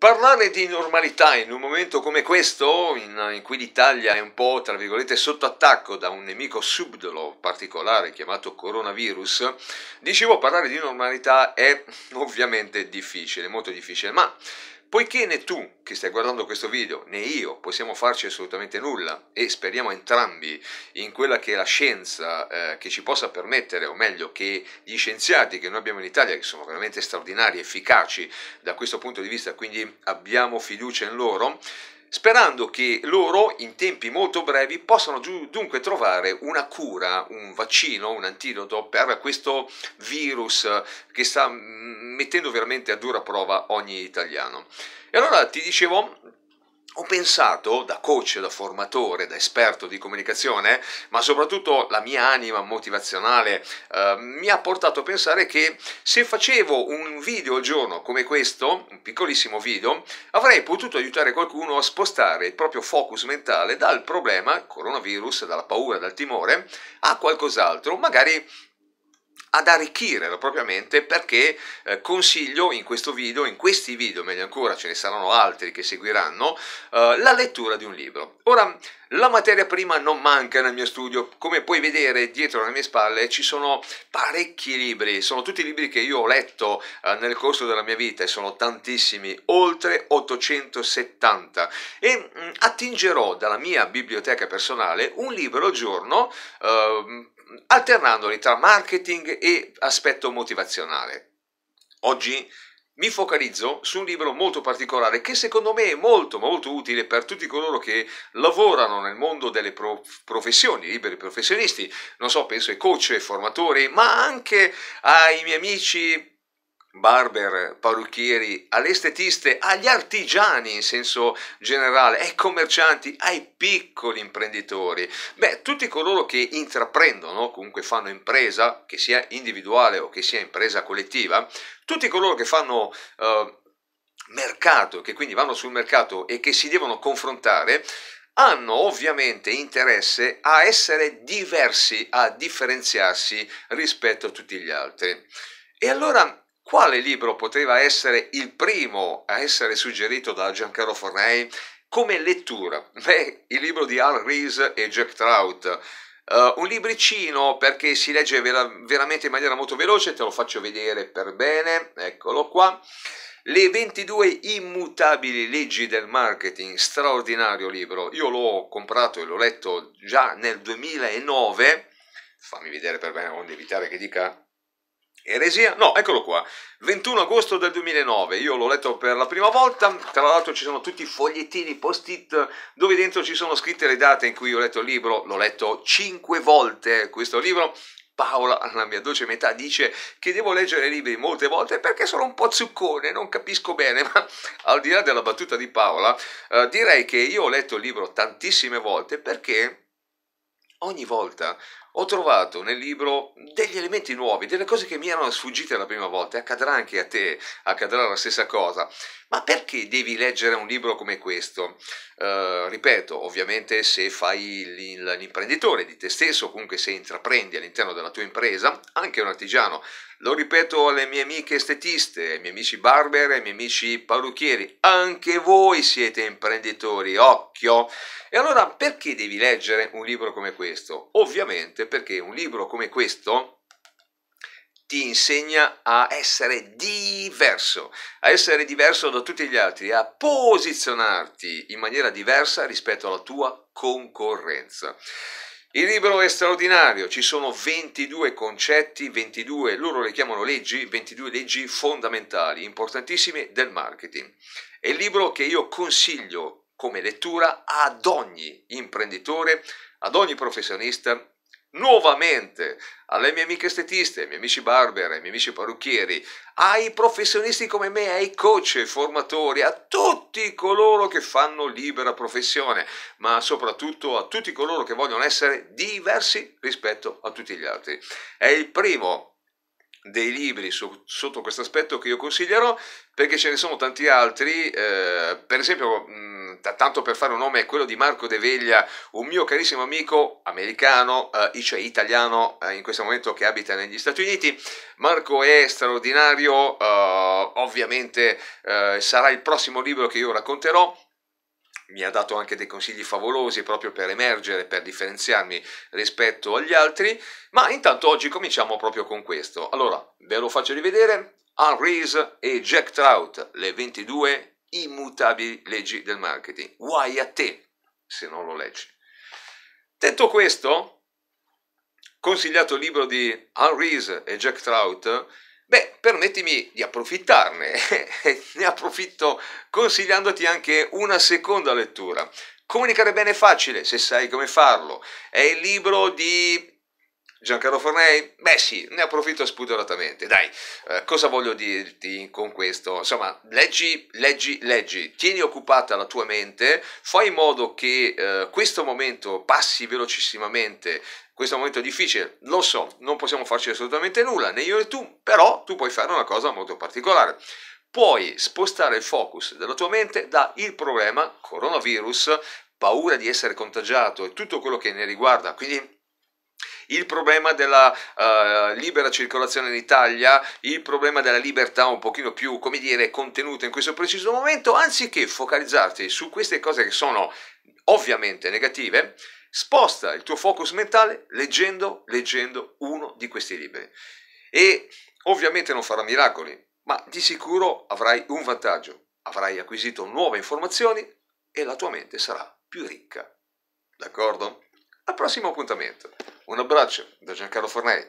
Parlare di normalità in un momento come questo, in, in cui l'Italia è un po' tra virgolette sotto attacco da un nemico subdolo particolare chiamato coronavirus, dicevo parlare di normalità è ovviamente difficile, molto difficile, ma Poiché né tu che stai guardando questo video né io possiamo farci assolutamente nulla e speriamo entrambi in quella che è la scienza eh, che ci possa permettere, o meglio che gli scienziati che noi abbiamo in Italia, che sono veramente straordinari, efficaci da questo punto di vista, quindi abbiamo fiducia in loro, sperando che loro in tempi molto brevi possano dunque trovare una cura, un vaccino, un antidoto per questo virus che sta mettendo veramente a dura prova ogni italiano. E allora ti dicevo ho pensato, da coach, da formatore, da esperto di comunicazione, ma soprattutto la mia anima motivazionale eh, mi ha portato a pensare che se facevo un video al giorno come questo, un piccolissimo video, avrei potuto aiutare qualcuno a spostare il proprio focus mentale dal problema, coronavirus, dalla paura, dal timore, a qualcos'altro, magari ad arricchire la propria mente perché eh, consiglio in questo video, in questi video meglio ancora, ce ne saranno altri che seguiranno, eh, la lettura di un libro. Ora, la materia prima non manca nel mio studio, come puoi vedere dietro le mie spalle ci sono parecchi libri, sono tutti libri che io ho letto eh, nel corso della mia vita e sono tantissimi, oltre 870 e mh, mm, attingerò dalla mia biblioteca personale un libro al giorno ehm, alternandoli tra marketing e aspetto motivazionale. Oggi mi focalizzo su un libro molto particolare che secondo me è molto molto utile per tutti coloro che lavorano nel mondo delle prof- professioni, liberi professionisti, non so, penso ai coach, ai formatori, ma anche ai miei amici barber, parrucchieri, alle estetiste, agli artigiani in senso generale, ai commercianti, ai piccoli imprenditori, beh, tutti coloro che intraprendono, comunque fanno impresa, che sia individuale o che sia impresa collettiva, tutti coloro che fanno eh, mercato, che quindi vanno sul mercato e che si devono confrontare, hanno ovviamente interesse a essere diversi, a differenziarsi rispetto a tutti gli altri. E allora quale libro poteva essere il primo a essere suggerito da Giancarlo Fornei come lettura? Beh, il libro di Al Rees e Jack Trout. Uh, un libricino perché si legge vera- veramente in maniera molto veloce, te lo faccio vedere per bene, eccolo qua. Le 22 immutabili leggi del marketing, straordinario libro. Io l'ho comprato e l'ho letto già nel 2009. Fammi vedere per bene, onde evitare che dica Eresia? No, eccolo qua, 21 agosto del 2009, io l'ho letto per la prima volta, tra l'altro ci sono tutti i fogliettini post-it dove dentro ci sono scritte le date in cui ho letto il libro, l'ho letto 5 volte questo libro, Paola, la mia dolce metà, dice che devo leggere i libri molte volte perché sono un po' zuccone, non capisco bene, ma al di là della battuta di Paola, eh, direi che io ho letto il libro tantissime volte perché ogni volta ho trovato nel libro degli elementi nuovi, delle cose che mi erano sfuggite la prima volta e accadrà anche a te, accadrà la stessa cosa. Ma perché devi leggere un libro come questo? Eh, ripeto, ovviamente se fai l'imprenditore di te stesso, comunque se intraprendi all'interno della tua impresa, anche un artigiano, lo ripeto alle mie amiche estetiste, ai miei amici barber, ai miei amici parrucchieri, anche voi siete imprenditori, occhio! E allora perché devi leggere un libro come questo? Ovviamente triste perché un libro come questo ti insegna a essere diverso, a essere diverso da tutti gli altri, a posizionarti in maniera diversa rispetto alla tua concorrenza. Il libro è straordinario, ci sono 22 concetti, 22, loro le chiamano leggi, 22 leggi fondamentali, importantissime del marketing. È il libro che io consiglio come lettura ad ogni imprenditore, ad ogni professionista nuovamente alle mie amiche estetiste, ai miei amici barber, ai miei amici parrucchieri, ai professionisti come me, ai coach, ai formatori, a tutti coloro che fanno libera professione, ma soprattutto a tutti coloro che vogliono essere diversi rispetto a tutti gli altri. È il primo dei libri su, sotto questo aspetto che io consiglierò perché ce ne sono tanti altri eh, per esempio tanto per fare un nome, è quello di Marco De Veglia, un mio carissimo amico americano, eh, cioè italiano eh, in questo momento che abita negli Stati Uniti. Marco è straordinario, eh, ovviamente eh, sarà il prossimo libro che io racconterò mi ha dato anche dei consigli favolosi proprio per emergere, per differenziarmi rispetto agli altri, ma intanto oggi cominciamo proprio con questo. Allora, ve lo faccio rivedere, Al Reese e Jack Trout, le 22 immutabili leggi del marketing. Guai a te se non lo leggi. Detto questo, consigliato il libro di Anne Rees e Jack Trout, beh, permettimi di approfittarne. ne approfitto consigliandoti anche una seconda lettura. Comunicare bene è facile se sai come farlo. È il libro di Giancarlo Fornei? Beh sì, ne approfitto spudoratamente. Dai, eh, cosa voglio dirti con questo? Insomma, leggi, leggi, leggi, tieni occupata la tua mente, fai in modo che eh, questo momento passi velocissimamente questo momento è difficile, lo so, non possiamo farci assolutamente nulla, né io né tu, però tu puoi fare una cosa molto particolare. Puoi spostare il focus della tua mente da il problema coronavirus, paura di essere contagiato e tutto quello che ne riguarda, quindi il problema della uh, libera circolazione in Italia, il problema della libertà un pochino più, come dire, contenuta in questo preciso momento, anziché focalizzarti su queste cose che sono ovviamente negative, sposta il tuo focus mentale leggendo, leggendo uno di questi libri. E ovviamente non farà miracoli, ma di sicuro avrai un vantaggio, avrai acquisito nuove informazioni e la tua mente sarà più ricca. D'accordo? Al prossimo appuntamento. Un abbraccio da Giancarlo Fornei.